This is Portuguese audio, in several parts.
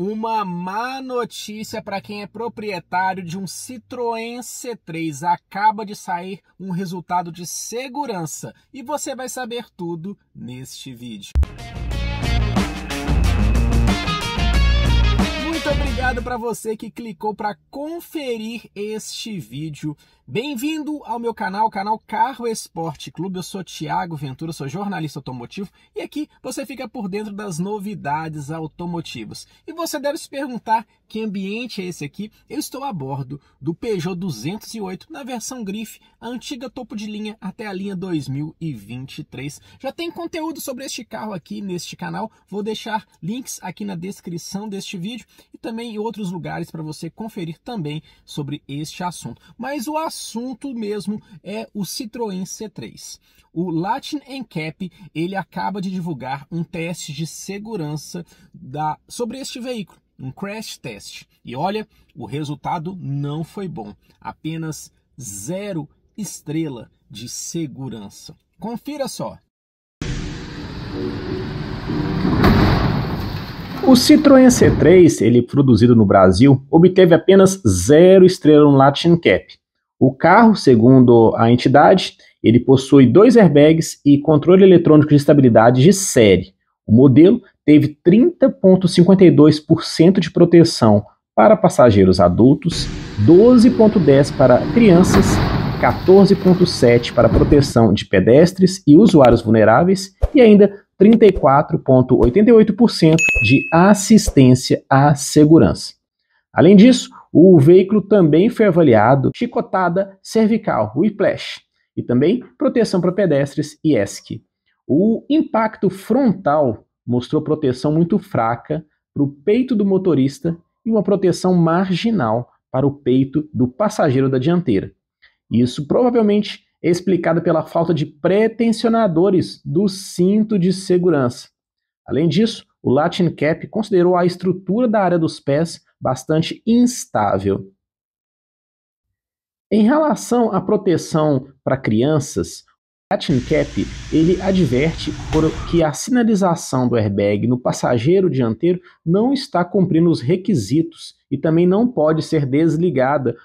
Uma má notícia para quem é proprietário de um Citroën C3. Acaba de sair um resultado de segurança e você vai saber tudo neste vídeo. Obrigado para você que clicou para conferir este vídeo. Bem-vindo ao meu canal, canal Carro Esporte Clube. Eu sou Tiago Ventura, sou jornalista automotivo e aqui você fica por dentro das novidades automotivas. E você deve se perguntar que ambiente é esse aqui. Eu estou a bordo do Peugeot 208 na versão grife, antiga topo de linha até a linha 2023. Já tem conteúdo sobre este carro aqui neste canal. Vou deixar links aqui na descrição deste vídeo e também outros lugares para você conferir também sobre este assunto. Mas o assunto mesmo é o Citroën C3. O Latin Encap ele acaba de divulgar um teste de segurança da, sobre este veículo, um crash test. E olha, o resultado não foi bom, apenas zero estrela de segurança. Confira só. O Citroën C3, ele produzido no Brasil, obteve apenas zero estrela no Latin Cap. O carro, segundo a entidade, ele possui dois airbags e controle eletrônico de estabilidade de série. O modelo teve 30,52% de proteção para passageiros adultos, 12,10% para crianças, 14,7% para proteção de pedestres e usuários vulneráveis e ainda 34,88% de assistência à segurança. Além disso, o veículo também foi avaliado chicotada cervical, whiplash, e também proteção para pedestres e ESC. O impacto frontal mostrou proteção muito fraca para o peito do motorista e uma proteção marginal para o peito do passageiro da dianteira. Isso provavelmente explicada pela falta de pretensionadores do cinto de segurança. Além disso, o Latin Cap considerou a estrutura da área dos pés bastante instável. Em relação à proteção para crianças, o Latin Cap ele adverte que a sinalização do airbag no passageiro dianteiro não está cumprindo os requisitos e também não pode ser desligada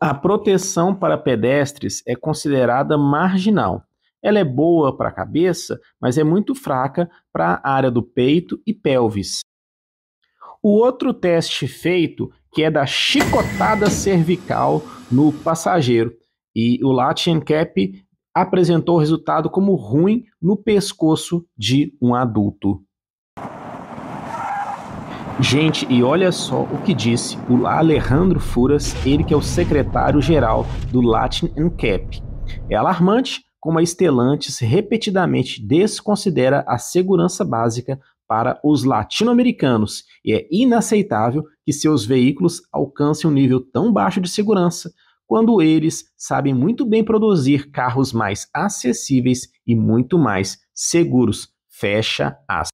a proteção para pedestres é considerada marginal. Ela é boa para a cabeça, mas é muito fraca para a área do peito e pelvis. O outro teste feito que é da chicotada cervical no passageiro e o Latin Cap apresentou o resultado como ruim no pescoço de um adulto. Gente, e olha só o que disse o Alejandro Furas, ele que é o secretário-geral do Latin NCAP. É alarmante como a Estelantes repetidamente desconsidera a segurança básica para os latino-americanos e é inaceitável que seus veículos alcancem um nível tão baixo de segurança quando eles sabem muito bem produzir carros mais acessíveis e muito mais seguros. Fecha as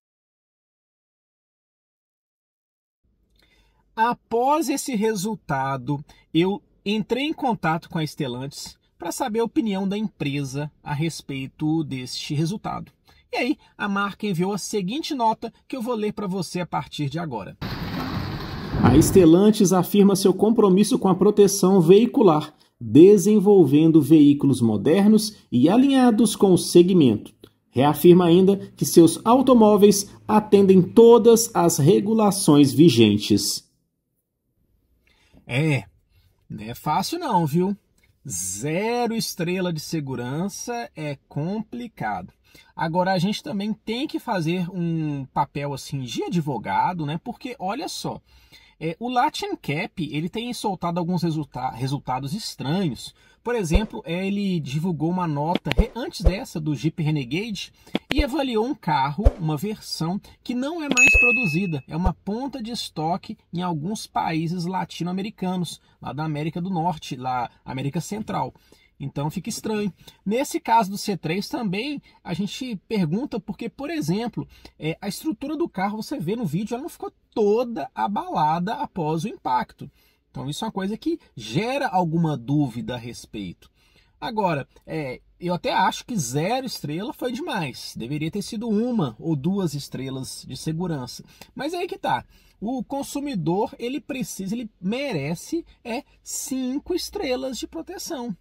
Após esse resultado, eu entrei em contato com a Estelantes para saber a opinião da empresa a respeito deste resultado. E aí, a marca enviou a seguinte nota que eu vou ler para você a partir de agora. A Estelantes afirma seu compromisso com a proteção veicular, desenvolvendo veículos modernos e alinhados com o segmento. Reafirma ainda que seus automóveis atendem todas as regulações vigentes. É, não é fácil não, viu? Zero estrela de segurança é complicado. Agora a gente também tem que fazer um papel assim de advogado, né? Porque olha só, é, o Latin Cap ele tem soltado alguns resulta resultados estranhos. Por exemplo, ele divulgou uma nota antes dessa do Jeep Renegade, e avaliou um carro, uma versão, que não é mais produzida, é uma ponta de estoque em alguns países latino-americanos, lá da América do Norte, lá América Central. Então fica estranho. Nesse caso do C3 também a gente pergunta porque, por exemplo, é, a estrutura do carro, você vê no vídeo, ela não ficou toda abalada após o impacto. Então isso é uma coisa que gera alguma dúvida a respeito. Agora, é, eu até acho que zero estrela foi demais. Deveria ter sido uma ou duas estrelas de segurança. Mas é aí que tá. O consumidor, ele precisa, ele merece é cinco estrelas de proteção.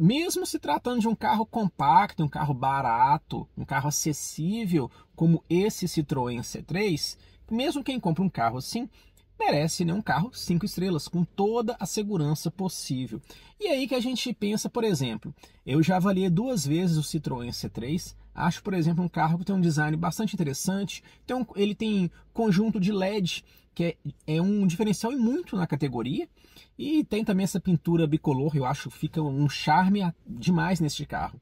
Mesmo se tratando de um carro compacto, um carro barato, um carro acessível, como esse Citroën C3, mesmo quem compra um carro assim merece né, um carro cinco estrelas, com toda a segurança possível. E aí que a gente pensa, por exemplo, eu já avaliei duas vezes o Citroën C3, acho, por exemplo, um carro que tem um design bastante interessante, Então, ele tem conjunto de LED, que é, é um diferencial e muito na categoria, e tem também essa pintura bicolor, eu acho que fica um charme demais neste carro.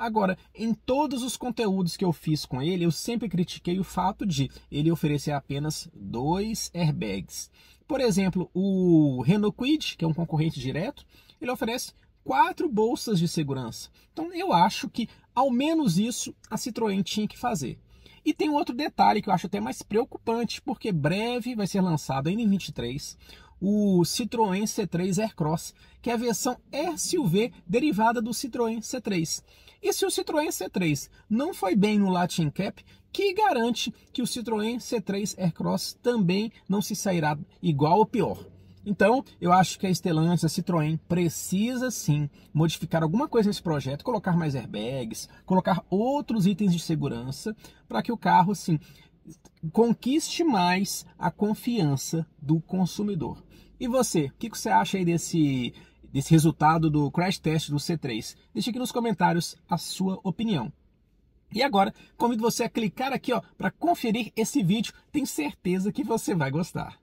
Agora, em todos os conteúdos que eu fiz com ele, eu sempre critiquei o fato de ele oferecer apenas dois airbags. Por exemplo, o Renault Quid, que é um concorrente direto, ele oferece quatro bolsas de segurança. Então, eu acho que ao menos isso a Citroën tinha que fazer. E tem um outro detalhe que eu acho até mais preocupante, porque breve vai ser lançado em 2023 o Citroën C3 Aircross, que é a versão SUV derivada do Citroën C3. E se o Citroën C3 não foi bem no Latin Cap, que garante que o Citroën C3 Aircross também não se sairá igual ou pior? Então, eu acho que a Stellantis, a Citroën, precisa sim modificar alguma coisa nesse projeto, colocar mais airbags, colocar outros itens de segurança, para que o carro, sim, conquiste mais a confiança do consumidor. E você, o que você acha aí desse, desse resultado do crash test do C3? Deixe aqui nos comentários a sua opinião. E agora, convido você a clicar aqui para conferir esse vídeo. Tenho certeza que você vai gostar.